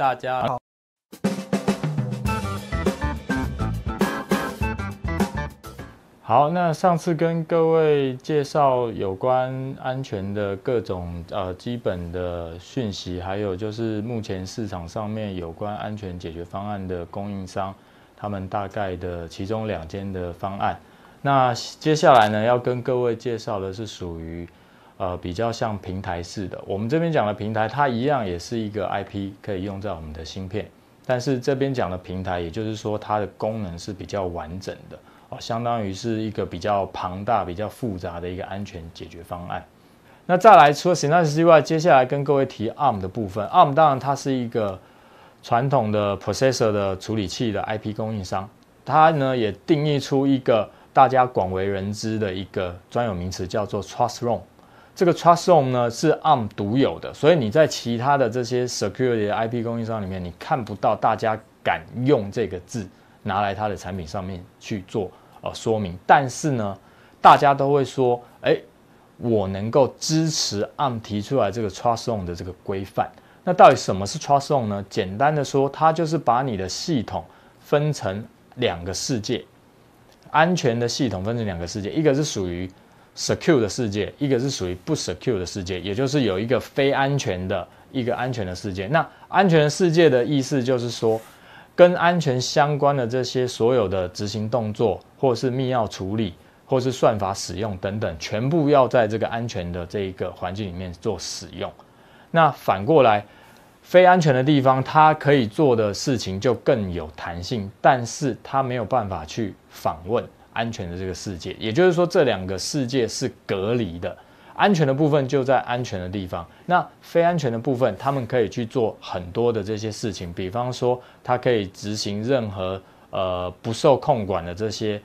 大家好。好，那上次跟各位介绍有关安全的各种呃基本的讯息，还有就是目前市场上面有关安全解决方案的供应商，他们大概的其中两间的方案。那接下来呢，要跟各位介绍的是属于。呃，比较像平台式的，我们这边讲的平台，它一样也是一个 IP，可以用在我们的芯片。但是这边讲的平台，也就是说它的功能是比较完整的哦，相当于是一个比较庞大、比较复杂的一个安全解决方案。那再来了 s y n p s 之外，接下来跟各位提 ARM 的部分。ARM 当然它是一个传统的 processor 的处理器的 IP 供应商，它呢也定义出一个大家广为人知的一个专有名词，叫做 t r u s t r o n e 这个 TrustZone 呢是 ARM 独有的，所以你在其他的这些 Security IP 供应商里面，你看不到大家敢用这个字拿来它的产品上面去做呃说明。但是呢，大家都会说，哎，我能够支持 ARM 提出来这个 TrustZone 的这个规范。那到底什么是 TrustZone 呢？简单的说，它就是把你的系统分成两个世界，安全的系统分成两个世界，一个是属于。secure 的世界，一个是属于不 secure 的世界，也就是有一个非安全的一个安全的世界。那安全世界的意思就是说，跟安全相关的这些所有的执行动作，或是密钥处理，或是算法使用等等，全部要在这个安全的这一个环境里面做使用。那反过来，非安全的地方，它可以做的事情就更有弹性，但是它没有办法去访问。安全的这个世界，也就是说，这两个世界是隔离的。安全的部分就在安全的地方，那非安全的部分，他们可以去做很多的这些事情。比方说，它可以执行任何呃不受控管的这些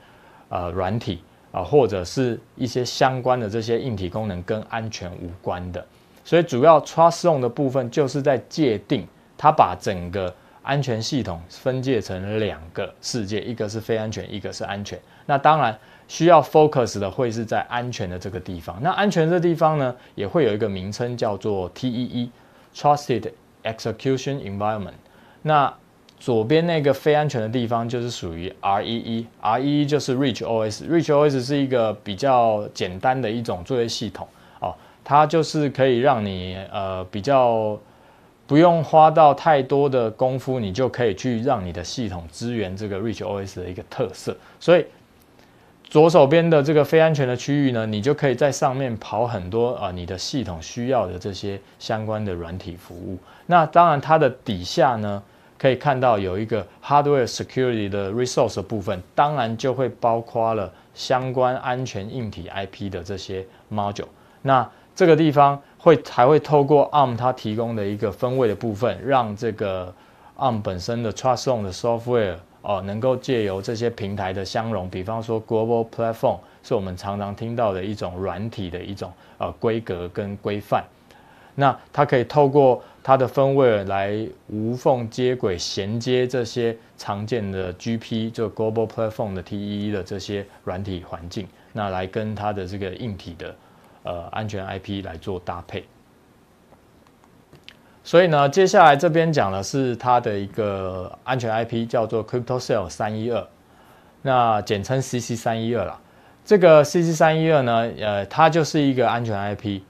呃软体啊，或者是一些相关的这些硬体功能跟安全无关的。所以，主要 trust zone 的部分就是在界定它把整个。安全系统分界成两个世界，一个是非安全，一个是安全。那当然需要 focus 的会是在安全的这个地方。那安全这地方呢，也会有一个名称叫做 TEE（Trusted Execution Environment）。那左边那个非安全的地方就是属于 REE，REE 就是 Rich OS。Rich OS 是一个比较简单的一种作业系统哦，它就是可以让你呃比较。不用花到太多的功夫，你就可以去让你的系统支援这个 Reach OS 的一个特色。所以，左手边的这个非安全的区域呢，你就可以在上面跑很多啊，你的系统需要的这些相关的软体服务。那当然，它的底下呢，可以看到有一个 Hardware Security 的 Resource 部分，当然就会包括了相关安全硬体 IP 的这些 Module。那这个地方。会还会透过 Arm 它提供的一个分位的部分，让这个 Arm 本身的 TrustZone 的 software 哦，能够借由这些平台的相容，比方说 Global Platform 是我们常常听到的一种软体的一种呃规格跟规范。那它可以透过它的分位来无缝接轨、衔接这些常见的 GP 就 Global Platform 的 TEE 的这些软体环境，那来跟它的这个硬体的。呃，安全 IP 来做搭配，所以呢，接下来这边讲的是它的一个安全 IP 叫做 CryptoCell 三一二，那简称 CC 三一二啦。这个 CC 三一二呢，呃，它就是一个安全 IP。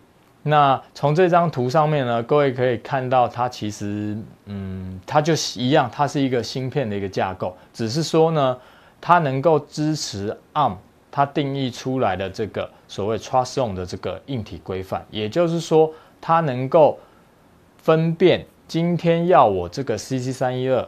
那从这张图上面呢，各位可以看到，它其实，嗯，它就一样，它是一个芯片的一个架构，只是说呢，它能够支持 ARM。它定义出来的这个所谓 trust zone 的这个硬体规范，也就是说，它能够分辨今天要我这个 C C 三一二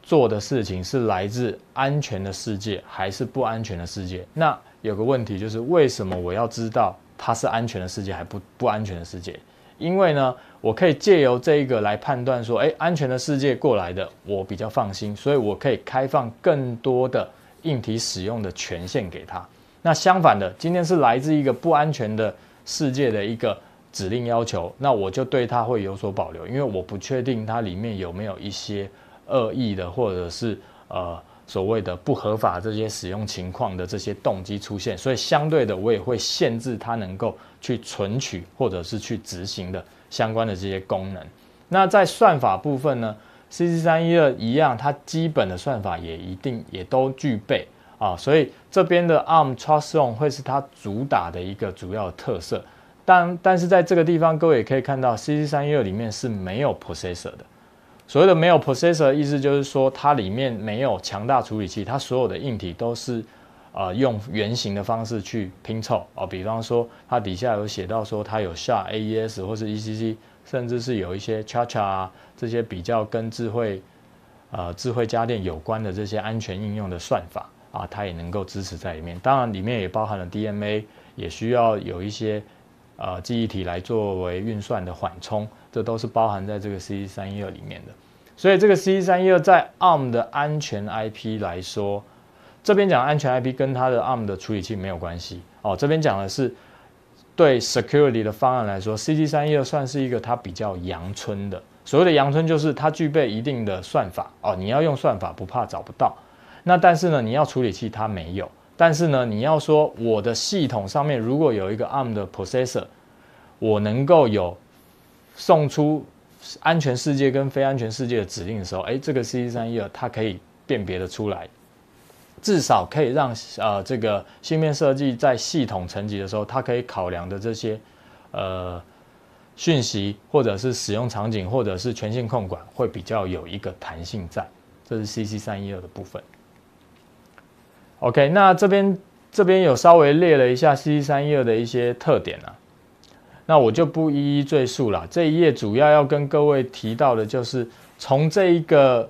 做的事情是来自安全的世界还是不安全的世界。那有个问题就是，为什么我要知道它是安全的世界还不不安全的世界？因为呢，我可以借由这一个来判断说，哎，安全的世界过来的，我比较放心，所以我可以开放更多的硬体使用的权限给他。那相反的，今天是来自一个不安全的世界的一个指令要求，那我就对它会有所保留，因为我不确定它里面有没有一些恶意的，或者是呃所谓的不合法这些使用情况的这些动机出现，所以相对的我也会限制它能够去存取或者是去执行的相关的这些功能。那在算法部分呢，C C 三一二一样，它基本的算法也一定也都具备。啊，所以这边的 Arm TrustZone 会是它主打的一个主要特色。但但是在这个地方，各位也可以看到，C C 三六里面是没有 Processor 的。所谓的没有 Processor，意思就是说它里面没有强大处理器，它所有的硬体都是啊用原型的方式去拼凑。哦，比方说它底下有写到说它有下 AES 或是 ECC，甚至是有一些 ChaCha 这些比较跟智慧呃智慧家电有关的这些安全应用的算法。啊，它也能够支持在里面。当然，里面也包含了 DMA，也需要有一些呃记忆体来作为运算的缓冲，这都是包含在这个 C 七三一二里面的。所以这个 C 七三一二在 ARM 的安全 IP 来说，这边讲安全 IP 跟它的 ARM 的处理器没有关系哦。这边讲的是对 security 的方案来说，C g 三一二算是一个它比较阳春的。所谓的阳春就是它具备一定的算法哦，你要用算法不怕找不到。那但是呢，你要处理器它没有，但是呢，你要说我的系统上面如果有一个 ARM 的 processor，我能够有送出安全世界跟非安全世界的指令的时候，哎，这个 CC 三一二它可以辨别的出来，至少可以让呃这个芯片设计在系统层级的时候，它可以考量的这些呃讯息或者是使用场景或者是权限控管会比较有一个弹性在，这是 CC 三一二的部分。OK，那这边这边有稍微列了一下 C 三页的一些特点啊，那我就不一一赘述了。这一页主要要跟各位提到的就是，从这一个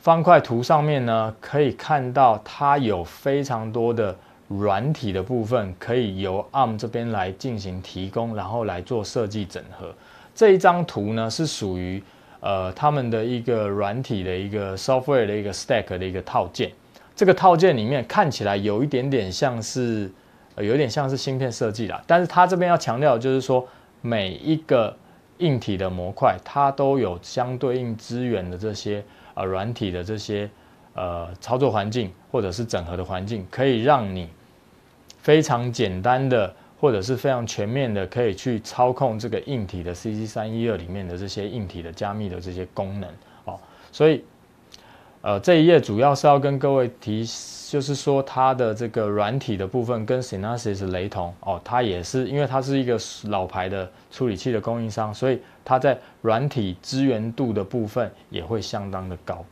方块图上面呢，可以看到它有非常多的软体的部分可以由 ARM 这边来进行提供，然后来做设计整合。这一张图呢是属于呃他们的一个软体的一个 software 的一个 stack 的一个套件。这个套件里面看起来有一点点像是，呃，有点像是芯片设计啦。但是它这边要强调，就是说每一个硬体的模块，它都有相对应资源的这些呃软体的这些呃操作环境，或者是整合的环境，可以让你非常简单的，或者是非常全面的，可以去操控这个硬体的 C C 三一二里面的这些硬体的加密的这些功能哦。所以。呃，这一页主要是要跟各位提，就是说它的这个软体的部分跟 Synopsys 雷同哦，它也是，因为它是一个老牌的处理器的供应商，所以它在软体资源度的部分也会相当的高。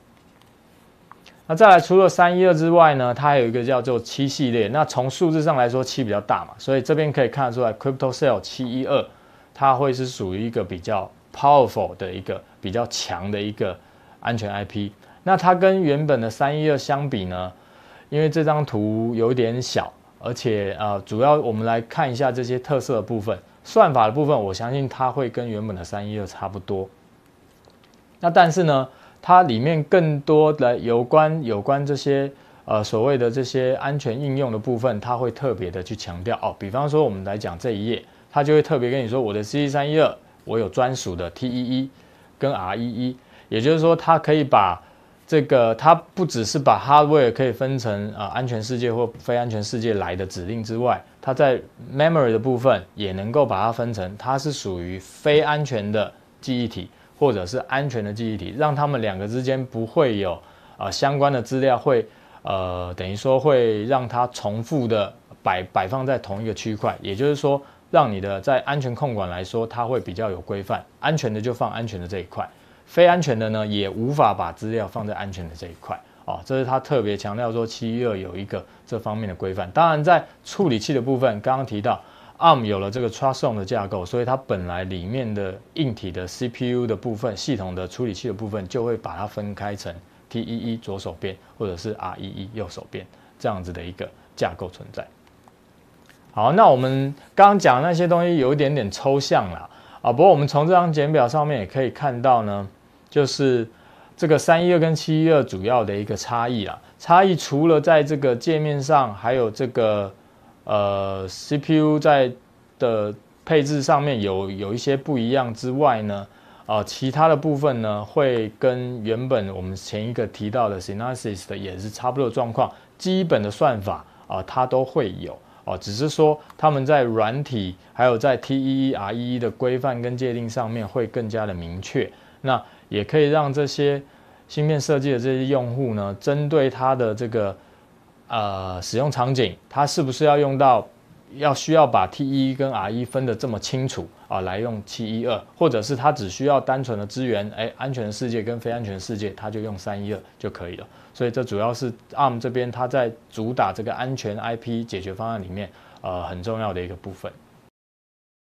那再来，除了三一二之外呢，它还有一个叫做七系列。那从数字上来说，七比较大嘛，所以这边可以看得出来，CryptoCell 七一二它会是属于一个比较 powerful 的一个比较强的一个安全 IP。那它跟原本的三一二相比呢？因为这张图有点小，而且呃，主要我们来看一下这些特色的部分，算法的部分，我相信它会跟原本的三一二差不多。那但是呢，它里面更多的有关有关这些呃所谓的这些安全应用的部分，它会特别的去强调哦。比方说我们来讲这一页，它就会特别跟你说，我的 C 三一二我有专属的 T 一一跟 R 一一，也就是说它可以把。这个它不只是把 hardware 可以分成啊安全世界或非安全世界来的指令之外，它在 memory 的部分也能够把它分成，它是属于非安全的记忆体或者是安全的记忆体，让他们两个之间不会有啊相关的资料会呃等于说会让它重复的摆摆放在同一个区块，也就是说让你的在安全控管来说，它会比较有规范，安全的就放安全的这一块。非安全的呢，也无法把资料放在安全的这一块啊，这是他特别强调说七二有一个这方面的规范。当然，在处理器的部分，刚刚提到 ARM 有了这个 TrustZone 的架构，所以它本来里面的硬体的 CPU 的部分，系统的处理器的部分，就会把它分开成 t 一一左手边或者是 r 一一右手边这样子的一个架构存在。好，那我们刚刚讲那些东西有一点点抽象了啊，不过我们从这张简表上面也可以看到呢。就是这个三一二跟七一二主要的一个差异啊，差异除了在这个界面上，还有这个呃 CPU 在的配置上面有有一些不一样之外呢，啊，其他的部分呢会跟原本我们前一个提到的 s y n o p s i s 的也是差不多状况，基本的算法啊，它都会有啊，只是说他们在软体还有在 T E E R E E 的规范跟界定上面会更加的明确，那。也可以让这些芯片设计的这些用户呢，针对他的这个呃使用场景，他是不是要用到，要需要把 T 一跟 R 一分得这么清楚啊，来用七一二，或者是他只需要单纯的资源，哎，安全世界跟非安全世界，他就用三一二就可以了。所以这主要是 ARM 这边，它在主打这个安全 IP 解决方案里面，呃，很重要的一个部分。